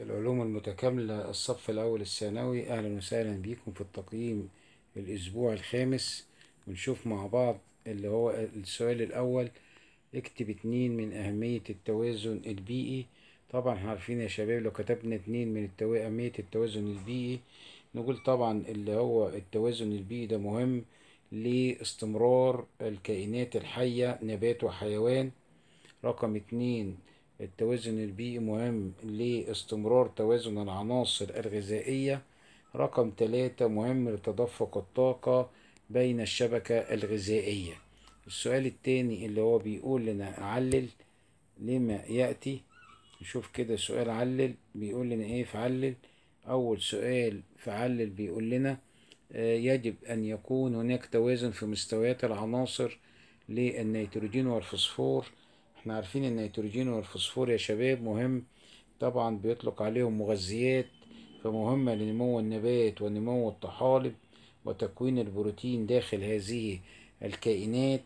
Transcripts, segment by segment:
العلوم المتكاملة الصف الأول الثانوي أهلا وسهلا بيكم في التقييم الأسبوع الخامس ونشوف مع بعض اللي هو السؤال الأول اكتب اتنين من أهمية التوازن البيئي طبعا احنا عارفين يا شباب لو كتبنا اتنين من التو... أهمية التوازن البيئي نقول طبعا اللي هو التوازن البيئي ده مهم لاستمرار الكائنات الحية نبات وحيوان رقم اتنين التوازن البيئي مهم لاستمرار توازن العناصر الغذائية رقم ثلاثة مهم لتدفق الطاقة بين الشبكة الغذائية السؤال التاني اللي هو بيقول لنا علل لما يأتي نشوف كده سؤال علل بيقول لنا ايه في علل اول سؤال في علل بيقول لنا آه، يجب ان يكون هناك توازن في مستويات العناصر للنيتروجين والفوسفور احنا عارفين النيتروجين والفوسفور يا شباب مهم طبعا بيطلق عليهم مغذيات فمهمة لنمو النبات ونمو الطحالب وتكوين البروتين داخل هذه الكائنات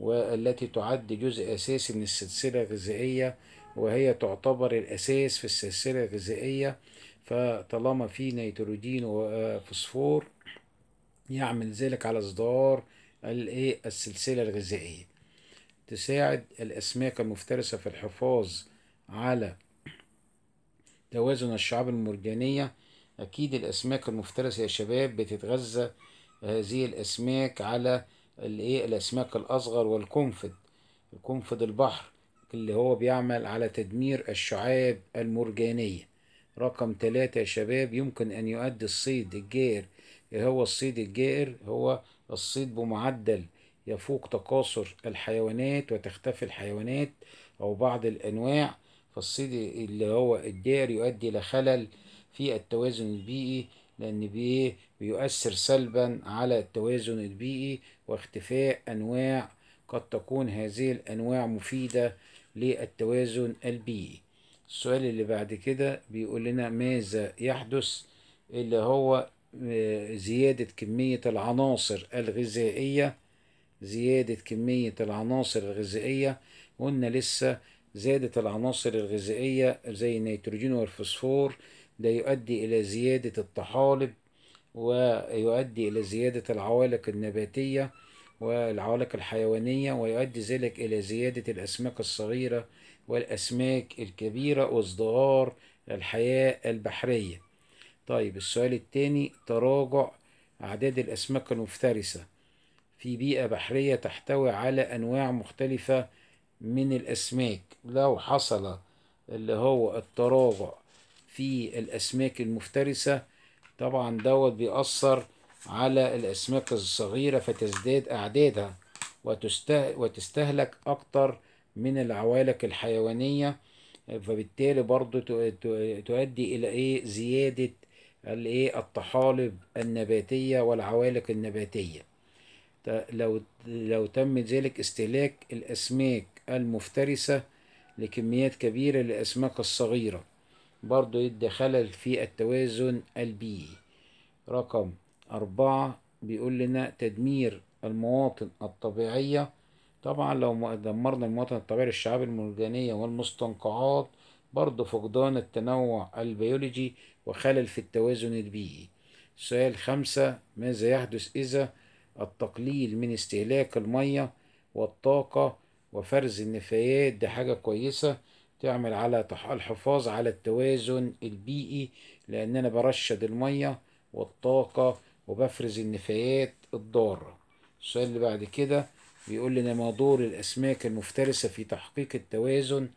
والتي تعد جزء أساسي من السلسلة الغذائية وهي تعتبر الأساس في السلسلة الغذائية فطالما في نيتروجين وفوسفور يعمل ذلك على إصدار إيه، السلسلة الغذائية تساعد الأسماك المفترسة في الحفاظ على توازن الشعاب المرجانية أكيد الأسماك المفترسة يا شباب بتتغذى هذه الأسماك على الإيه الأسماك الأصغر والقنفذ القنفذ البحر اللي هو بيعمل على تدمير الشعاب المرجانية رقم ثلاثة يا شباب يمكن أن يؤدي الصيد الجائر إيه هو الصيد الجائر هو الصيد بمعدل يفوق تكاثر الحيوانات وتختفي الحيوانات أو بعض الأنواع فالصيد اللي هو الدائر يؤدي إلى خلل في التوازن البيئي لأن بيه بيؤثر سلبا على التوازن البيئي واختفاء أنواع قد تكون هذه الأنواع مفيدة للتوازن البيئي السؤال اللي بعد كده بيقول لنا ماذا يحدث اللي هو آه، زيادة كمية العناصر الغذائية زيادة كمية العناصر الغذائية قلنا لسه زيادة العناصر الغذائية زي النيتروجين والفوسفور ده يؤدي إلى زيادة الطحالب ويؤدي إلى زيادة العوالق النباتية والعوالق الحيوانية ويؤدي ذلك إلى زيادة الأسماك الصغيرة والأسماك الكبيرة وازدهار الحياة البحرية طيب السؤال التاني تراجع أعداد الأسماك المفترسة في بيئة بحرية تحتوي على أنواع مختلفة من الأسماك لو حصل اللي هو التراجع في الأسماك المفترسة طبعا دوت بيأثر على الأسماك الصغيرة فتزداد أعدادها وتستهلك أكتر من العوالق الحيوانية فبالتالي برضو تؤدي إلى إيه زيادة إيه؟ الطحالب النباتية والعوالق النباتية لو لو تم ذلك استهلاك الأسماك المفترسة لكميات كبيرة للأسماك الصغيرة برضو يدي خلل في التوازن البيئي رقم أربعة بيقول لنا تدمير المواطن الطبيعية طبعا لو دمرنا المواطن الطبيعي للشعاب المرجانية والمستنقعات برضو فقدان التنوع البيولوجي وخلل في التوازن البيئي سؤال خمسة ماذا يحدث إذا التقليل من استهلاك المية والطاقة وفرز النفايات دي حاجة كويسة تعمل على الحفاظ على التوازن البيئي لأن أنا برشد المية والطاقة وبفرز النفايات الضارة السؤال اللي بعد كده بيقول لنا ما دور الأسماك المفترسة في تحقيق التوازن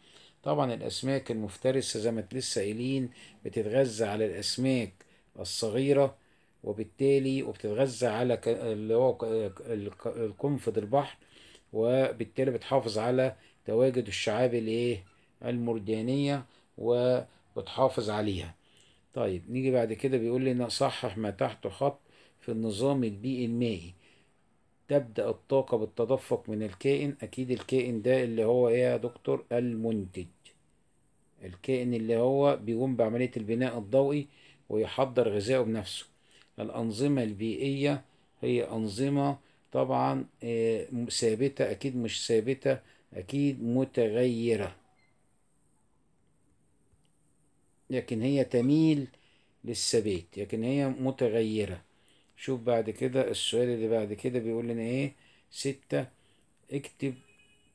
طبعا الأسماك المفترسة زي ما لسه قايلين بتتغذى على الأسماك الصغيرة وبالتالي وبتتغذى على اللي هو القنفذ البحر وبالتالي بتحافظ على تواجد الشعاب الايه المرجانيه وبتحافظ عليها طيب نيجي بعد كده بيقول لنا صحح ما تحت خط في النظام البيئي المائي تبدأ الطاقة بالتدفق من الكائن أكيد الكائن ده اللي هو إيه يا دكتور المنتج الكائن اللي هو بيقوم بعملية البناء الضوئي ويحضر غذائه بنفسه الأنظمة البيئية هي أنظمة طبعا آه، ثابتة أكيد مش ثابتة أكيد متغيرة لكن هي تميل للثبات لكن هي متغيرة شوف بعد كده السؤال اللي بعد كده بيقول لنا ايه ستة اكتب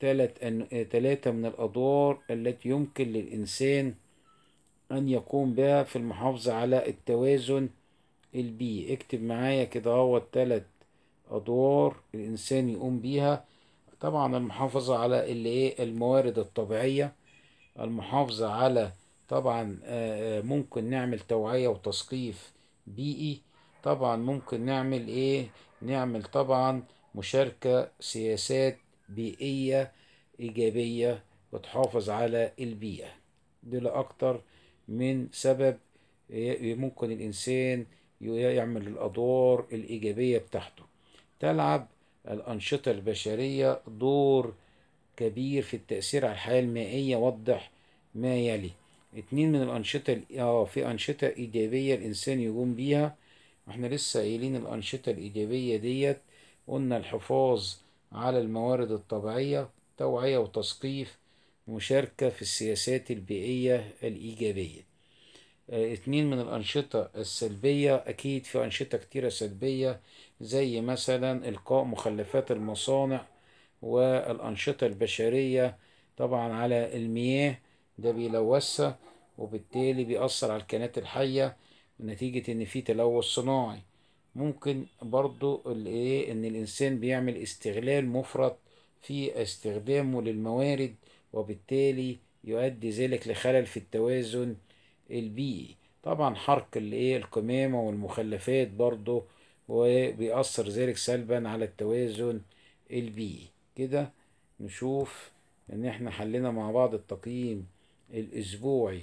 تلات أن... آه، تلاتة من الأدوار التي يمكن للإنسان أن يقوم بها في المحافظة على التوازن البي اكتب معايا كده هو التلات ادوار الانسان يقوم بيها طبعا المحافظة على اللي ايه الموارد الطبيعية المحافظة على طبعا آه، آه، ممكن نعمل توعية وتثقيف بيئي e. طبعا ممكن نعمل ايه نعمل طبعا مشاركة سياسات بيئية ايجابية وتحافظ على البيئة e. دول اكتر من سبب ممكن الانسان يعمل الأدوار الإيجابية بتاعته تلعب الأنشطة البشرية دور كبير في التأثير على الحياة المائية وضح ما يلي اتنين من الأنشطة اه في أنشطة إيجابية الإنسان يقوم بيها احنا لسه قايلين الأنشطة الإيجابية ديت قلنا الحفاظ على الموارد الطبيعية توعية وتثقيف مشاركة في السياسات البيئية الإيجابية آه، اتنين من الأنشطة السلبية أكيد في أنشطة كتيرة سلبية زي مثلا إلقاء مخلفات المصانع والأنشطة البشرية طبعا على المياه ده بيلوثها وبالتالي بيأثر على الكائنات الحية نتيجة إن في تلوث صناعي ممكن برضو الإيه إن الإنسان بيعمل استغلال مفرط في استخدامه للموارد وبالتالي يؤدي ذلك لخلل في التوازن البيئي طبعا حرق الايه القمامة والمخلفات برضو وبيأثر ذلك سلبا على التوازن البيئي كده نشوف ان احنا حلينا مع بعض التقييم الاسبوعي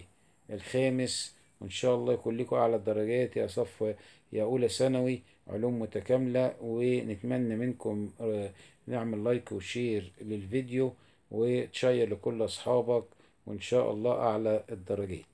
الخامس وان شاء الله يكون لكم اعلى الدرجات يا صف يا اولى ثانوي علوم متكامله ونتمنى منكم آه، نعمل لايك وشير للفيديو وتشير لكل اصحابك وان شاء الله اعلى الدرجات